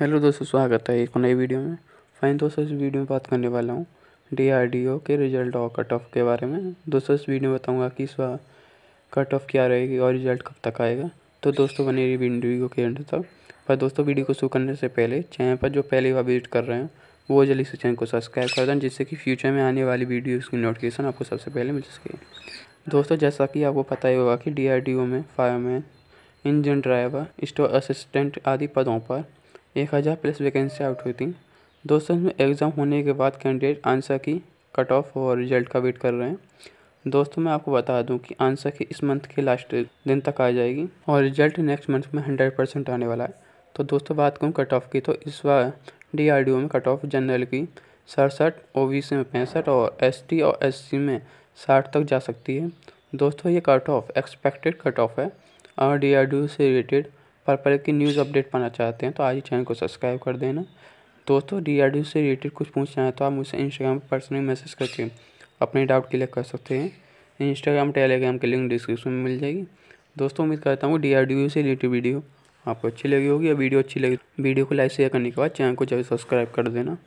hello दोस्तों स्वागत है एक नई वीडियो में फाइन दोस्तों इस वीडियो में बात करने वाला हूँ डीआरडीओ के रिजल्ट और कट ऑफ के बारे में दोस्तों इस वीडियो में बताऊँगा कि इसका कट ऑफ क्या रहेगी और रिजल्ट कब तक आएगा तो दोस्तों बने रही वीडियो के एंड तक पर दोस्तों वीडियो को शुरू करने से पहले चैनल पर जो पहली बार विजिट कर रहे हैं वो जल्दी से चैनल को सब्सक्राइब कर दें जिससे कि फ्यूचर में आने वाली वीडियोज़ की नोटिफिकेशन आपको सबसे पहले मिल सके दोस्तों जैसा कि आपको पता ही होगा कि ओ में fireman engine driver store assistant आदि पदों पर एक हज़ार प्लस वैकेंसी आउट हुई थी दोस्तों इसमें एग्ज़ाम होने के बाद candidate answer key cut off और रिजल्ट का वेट कर रहे हैं दोस्तों मैं आपको बता दूं कि आंसर की इस मंथ के लास्ट दिन तक आ जाएगी और रिजल्ट नेक्स्ट मंथ में हंड्रेड परसेंट आने वाला है तो दोस्तों बात करूँ कट ऑफ की तो इस बार डी में कट ऑफ जनरल की सड़सठ ओ में पैंसठ और एस और एस में साठ तक जा सकती है दोस्तों ये cut off expected cut off है और डी से रिलेटेड पर्पल की न्यूज़ अपडेट पाना चाहते हैं तो आज ही चैनल को सब्सक्राइब कर देना दोस्तों डी से रिलेटेड कुछ पूछना है तो आप मुझसे इंस्टाग्राम पर पर्सनली मैसेज करके अपने डाउट क्लियर कर सकते हैं इंस्टाग्राम टेलीग्राम के लिंक डिस्क्रिप्शन में मिल जाएगी दोस्तों उम्मीद करता हूँ डी से रिलेटेड वीडियो आपको अच्छी लगी होगी या वीडियो अच्छी लगी वीडियो को लाइक शेयर करने के बाद चैनल को जब सब्सक्राइब कर देना